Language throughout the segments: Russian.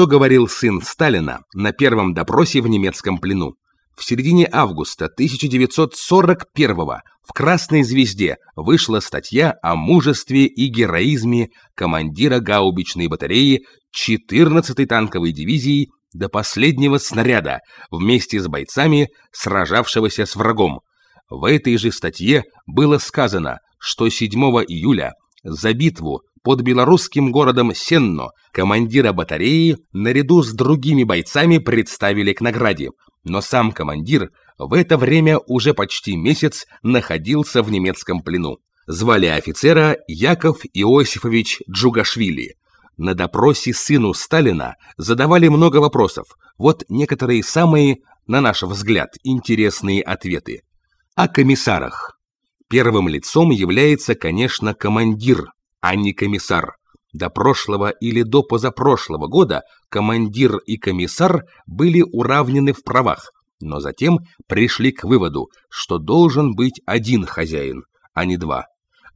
Что говорил сын Сталина на первом допросе в немецком плену? В середине августа 1941 в «Красной звезде» вышла статья о мужестве и героизме командира гаубичной батареи 14-й танковой дивизии до последнего снаряда вместе с бойцами, сражавшегося с врагом. В этой же статье было сказано, что 7 июля за битву под белорусским городом Сенно командира батареи наряду с другими бойцами представили к награде, но сам командир в это время уже почти месяц находился в немецком плену. Звали офицера Яков Иосифович Джугашвили. На допросе сыну Сталина задавали много вопросов, вот некоторые самые, на наш взгляд, интересные ответы. О комиссарах. Первым лицом является, конечно, командир, а не комиссар. До прошлого или до позапрошлого года командир и комиссар были уравнены в правах, но затем пришли к выводу, что должен быть один хозяин, а не два.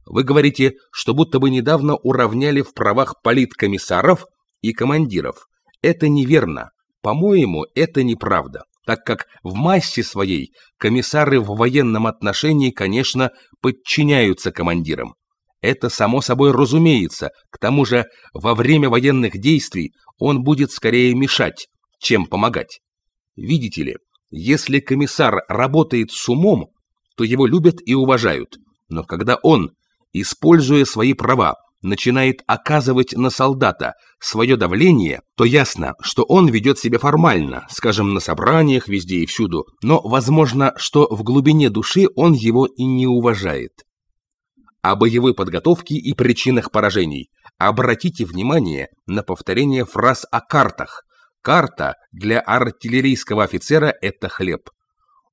Вы говорите, что будто бы недавно уравняли в правах политкомиссаров и командиров. Это неверно. По-моему, это неправда, так как в массе своей комиссары в военном отношении, конечно, подчиняются командирам. Это само собой разумеется, к тому же во время военных действий он будет скорее мешать, чем помогать. Видите ли, если комиссар работает с умом, то его любят и уважают, но когда он, используя свои права, начинает оказывать на солдата свое давление, то ясно, что он ведет себя формально, скажем, на собраниях, везде и всюду, но возможно, что в глубине души он его и не уважает о боевой подготовке и причинах поражений. Обратите внимание на повторение фраз о картах. Карта для артиллерийского офицера – это хлеб.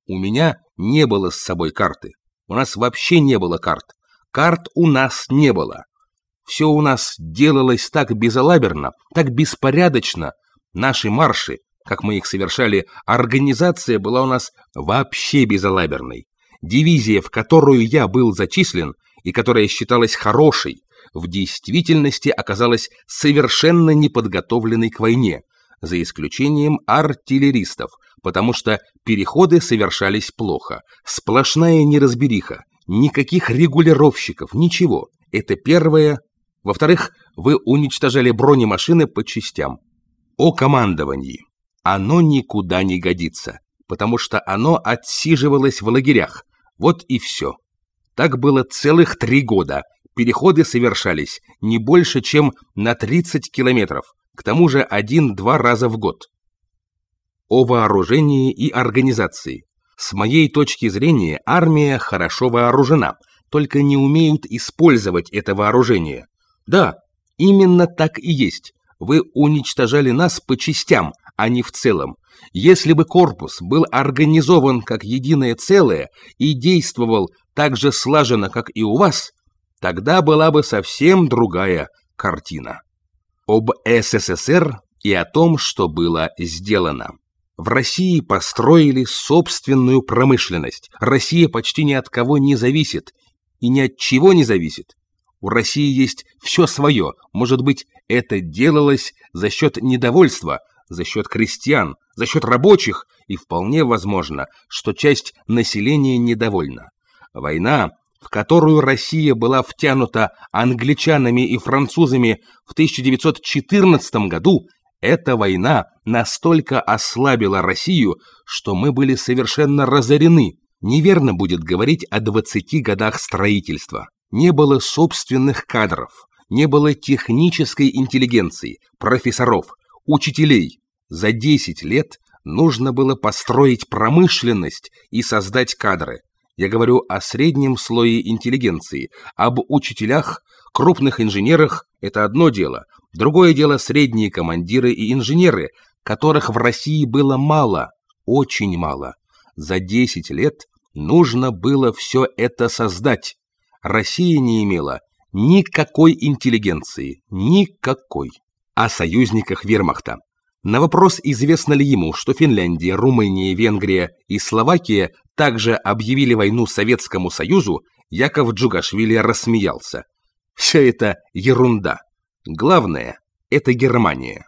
У меня не было с собой карты. У нас вообще не было карт. Карт у нас не было. Все у нас делалось так безалаберно, так беспорядочно. Наши марши, как мы их совершали, организация была у нас вообще безалаберной. Дивизия, в которую я был зачислен – и которая считалась хорошей, в действительности оказалась совершенно неподготовленной к войне, за исключением артиллеристов, потому что переходы совершались плохо, сплошная неразбериха, никаких регулировщиков, ничего. Это первое. Во-вторых, вы уничтожали бронемашины по частям. О командовании. Оно никуда не годится, потому что оно отсиживалось в лагерях. Вот и все. Так было целых три года. Переходы совершались не больше, чем на 30 километров, к тому же один-два раза в год. О вооружении и организации. С моей точки зрения, армия хорошо вооружена, только не умеют использовать это вооружение. Да, именно так и есть. Вы уничтожали нас по частям, а не в целом. Если бы корпус был организован как единое целое и действовал так же слаженно, как и у вас, тогда была бы совсем другая картина. Об СССР и о том, что было сделано. В России построили собственную промышленность. Россия почти ни от кого не зависит. И ни от чего не зависит. У России есть все свое. Может быть, это делалось за счет недовольства – за счет крестьян, за счет рабочих, и вполне возможно, что часть населения недовольна. Война, в которую Россия была втянута англичанами и французами в 1914 году, эта война настолько ослабила Россию, что мы были совершенно разорены. Неверно будет говорить о 20 годах строительства. Не было собственных кадров, не было технической интеллигенции, профессоров – учителей. За 10 лет нужно было построить промышленность и создать кадры. Я говорю о среднем слое интеллигенции, об учителях, крупных инженерах – это одно дело. Другое дело – средние командиры и инженеры, которых в России было мало, очень мало. За 10 лет нужно было все это создать. Россия не имела никакой интеллигенции, никакой о союзниках вермахта. На вопрос, известно ли ему, что Финляндия, Румыния, Венгрия и Словакия также объявили войну Советскому Союзу, Яков Джугашвили рассмеялся. Все это ерунда. Главное – это Германия.